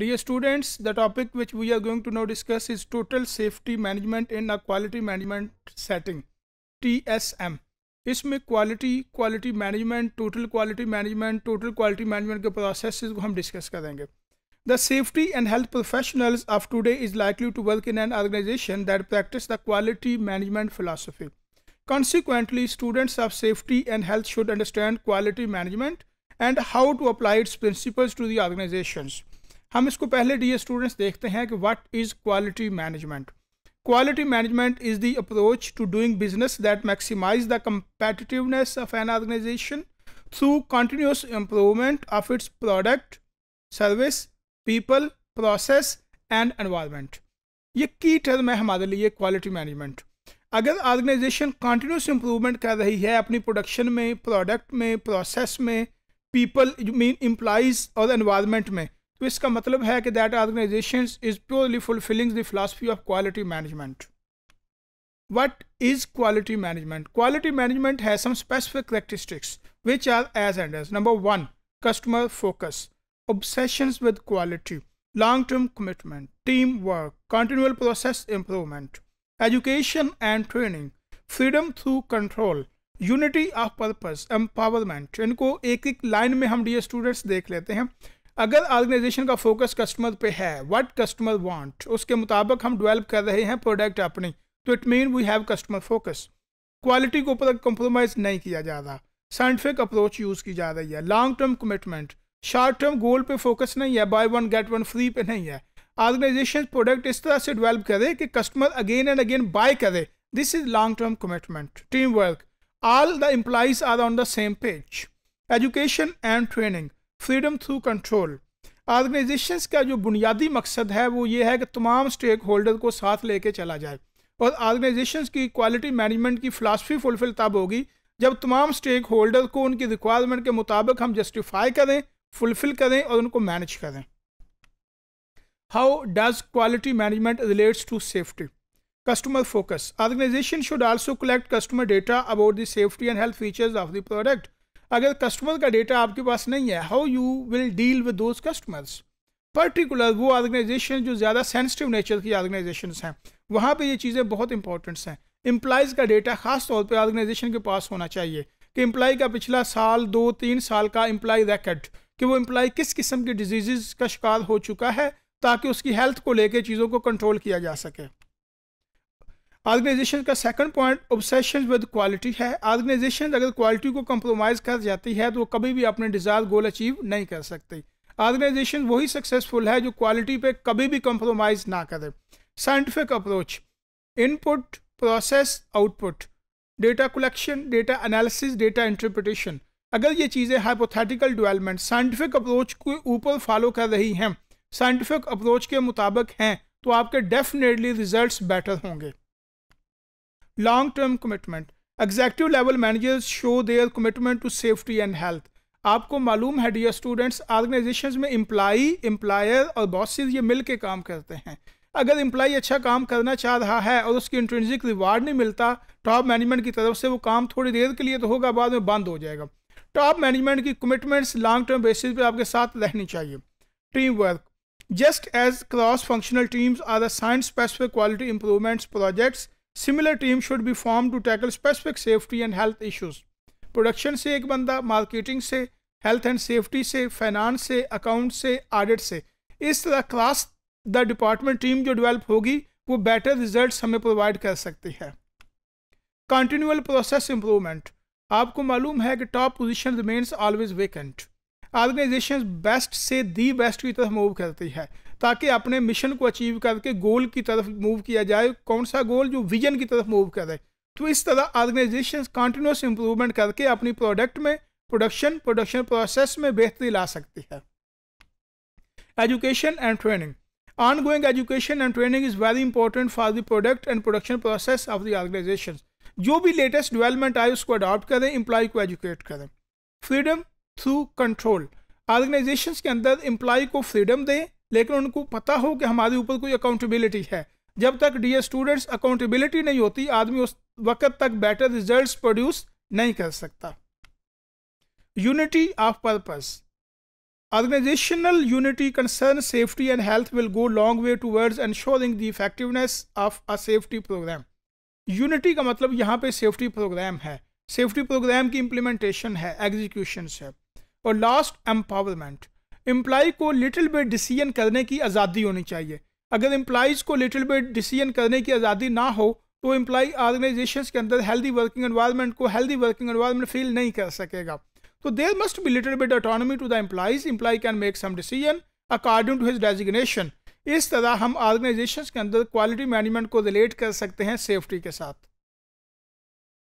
Dear students, the topic which we are going to now discuss is Total Safety Management in a Quality Management Setting, TSM. This Quality, Quality Management, Total Quality Management, Total Quality Management processes we will discuss. The safety and health professionals of today is likely to work in an organization that practice the quality management philosophy. Consequently, students of safety and health should understand quality management and how to apply its principles to the organizations. हम इसको पहले D students देखते हैं कि what is quality management quality management is the approach to doing business that maximise the competitiveness of an organisation through continuous improvement of its product service people process and environment ये key term है हमारे लिए quality management अगर organisation continuous improvement कर रही है अपनी production में प्रोडक्ट में प्रोसेस में पीपल मीन एम्प्लाइज और एनवायरमेंट में तो इसका मतलब है कि that organisation is purely fulfilling the philosophy of quality management what is quality management quality management has some specific characteristics which are as and as number one customer focus obsession with quality long term commitment team work continual process improvement education and training freedom through control unity of purpose empowerment इनको एक एक line में हम D students देख लेते हैं अगर organisation का फोकस कस्टमर पे है व्हाट कस्टमर वांट उसके मुताबिक हम डेवलप कर रहे हैं प्रोडक्ट अपनी तो it mean we have customer focus quality के ऊपर कंप्रोमाइज नहीं किया जा रहा साइंटिफिक अप्रोच यूज़ की जा रही है long term commitment short term goal पे फोकस नहीं है buy one get one free पे नहीं है ऑर्गेनाइजेशन प्रोडक्ट इस तरह से डेवलप करे कि customer again and again buy करे this is long term commitment team work all the employees are on the same page education and training freedom through control organisations का जो बुनियादी मकसद है वो ये है कि तमाम स्टेक होल्डर को साथ लेके चला जाए और ऑर्गेनाइजेशंस की क्वालिटी मैनेजमेंट की फ़िलासफ़ी फुलफ़िल तब होगी जब तमाम स्टेक होल्डर को उनकी रिक्वायरमेंट के मुताबिक हम जस्टिफाई करें फुलफ़िल करें और उनको मैनेज करें how does quality management relates to safety customer focus organisation should also collect customer data about the safety and health features of the product अगर कस्टमर का डेटा आपके पास नहीं है how you will deal with those customers particular वो organisation जो ज़्यादा sensitive nature की ऑर्गेनाइजेशन हैं वहाँ पे ये चीज़ें बहुत इंपॉर्टेंट्स हैं इम्प्लाइज का डेटा खास तौर पे ऑर्गेनाइजेशन के पास होना चाहिए कि एम्प्लाई का पिछला साल दो तीन साल का एम्प्लाई रैकेट कि वो इम्प्लाई किस किस्म के डिजीज़ का शिकार हो चुका है ताकि उसकी हेल्थ को लेकर चीज़ों को कंट्रोल किया जा सके ऑर्गेनाइजेशन का second point obsession with quality है ऑर्गेनाइजेशन अगर क्वालिटी को कम्प्रोमाइज़ कर जाती है तो वो कभी भी अपने डिज़ायर गोल अचीव नहीं कर सकते ऑर्गेनाइजेशन वही सक्सेसफुल है जो क्वालिटी पे कभी भी कंप्रोमाइज़ ना करे scientific approach input process output data collection data analysis data interpretation अगर ये चीज़ें हाइपोथेटिकल डेवलपमेंट साइंटिफिक अप्रोच को ऊपर फॉलो कर रही हैं साइंटिफिक अप्रोच के मुताबिक हैं तो आपके डेफिनेटली रिजल्ट्स बेटर होंगे long term commitment executive level managers show their commitment to safety and health आपको मालूम है डियर स्टूडेंट्स ऑर्गेनाइजेशन में इम्प्लाई एम्प्लायर और बॉसेज ये मिल काम करते हैं अगर इम्प्लाई अच्छा काम करना चाह रहा है और उसकी इंट्रेंसिक रिवार्ड नहीं मिलता टॉप मैनेजमेंट की तरफ से वो काम थोड़ी देर के लिए तो होगा बाद में बंद हो जाएगा टॉप मैनेजमेंट की कमिटमेंट्स लॉन्ग टर्म बेसिस पे आपके साथ रहनी चाहिए team work just as cross functional teams are the science specific quality improvements projects similar team should be form to tackle specific safety and health issues production से एक बंदा marketing से health and safety से finance से account से audit से इस तरह क्लास द डिपार्टमेंट टीम जो डेवलप होगी वो बेटर रिजल्ट हमें प्रोवाइड कर सकती है कंटिन्यूअल प्रोसेस इंप्रूवमेंट आपको मालूम है कि top position remains always vacant organisation best से दी बेस्ट की तरफ मूव करती है ताकि अपने मिशन को अचीव करके गोल की तरफ मूव किया जाए कौन सा गोल जो विजन की तरफ मूव करे तो इस तरह ऑर्गेनाइजेशन कंटिन्यूस इंप्रूवमेंट करके अपनी प्रोडक्ट में प्रोडक्शन प्रोडक्शन प्रोसेस में बेहतरी ला सकती है education and training ongoing education and training is very important for the product and production process of the organisation जो भी लेटेस्ट डेवलपमेंट आए उसको अडॉप्ट करें इंप्लाई को एजुकेट करें फ्रीडम थ्रू कंट्रोल ऑर्गेनाइजेशन के अंदर एम्प्लॉय को फ्रीडम दें लेकिन उनको पता हो कि हमारे ऊपर कोई अकाउंटेबिलिटी है जब तक डी ए स्टूडेंट्स अकाउंटेबिलिटी नहीं होती आदमी उस वक़्त तक बेटर रिजल्ट प्रोड्यूस नहीं कर सकता unity of purpose organisational unity concern safety and health will go long way towards ensuring the effectiveness of a safety programme unity का मतलब यहाँ पे सेफ्टी प्रोग्राम है सेफ्टी प्रोग्राम की इम्प्लीमेंटेशन है एग्जीक्यूशन है और लास्ट एम्पावरमेंट एम्प्लाई को लिटिल बिट डिसीजन करने की आज़ादी होनी चाहिए अगर एम्प्लाइज़ को लिटिल बिट डिसीजन करने की आज़ादी ना हो तो एम्प्लाई ऑर्गेनाइजेशन के अंदर हेल्दी वर्किंग एनवायरनमेंट को हेल्दी वर्किंग एनवायरनमेंट फील नहीं कर सकेगा तो there must be little bit autonomy to the employees employee can make some decision according to his designation इस तरह हम ऑर्गेनाइजेशन के अंदर क्वालिटी मैनेजमेंट को रिलेट कर सकते हैं सेफ्टी के साथ